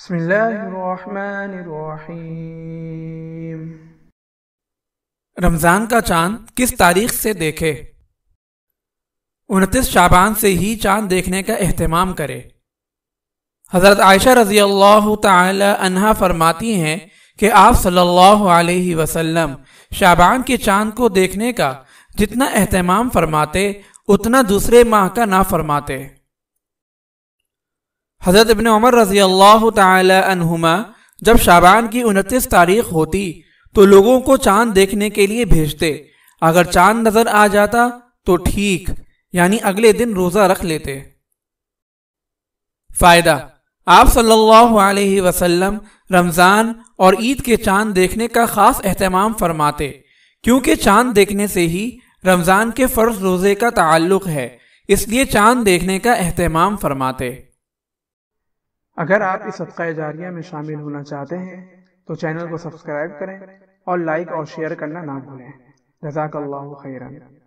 بسم الله الرحمن الرحيم रमज़ान का चांद किस तारीख से देखे उनतीस शाबान से ही चांद देखने का अहतमाम करे हज़रत आयशा रजी अल्लाह तहा फरमाती हैं कि आप सल्लल्लाहु अलैहि वसल्लम शाबान के चांद को देखने का जितना अहतमाम फरमाते उतना दूसरे माह का ना फरमाते हज़रत इबन उमर रजी अल्लाह तुमा जब शाबान की उनतीस तारीख होती तो लोगों को चांद देखने के लिए भेजते अगर चांद नजर आ जाता तो ठीक यानी अगले दिन रोज़ा रख लेते फ़ायदा आप सल्लल्लाहु अलैहि वसल्लम रमज़ान और ईद के चांद देखने का ख़ास अहतमाम फरमाते क्योंकि चांद देखने से ही रमज़ान के फ़र्ज रोज़े का ताल्लुक है इसलिए चांद देखने का अहतमाम फरमाते अगर आप इस सदका जारिया में शामिल होना चाहते हैं तो चैनल को सब्सक्राइब करें और लाइक और शेयर करना ना भूलें जजाक खैरन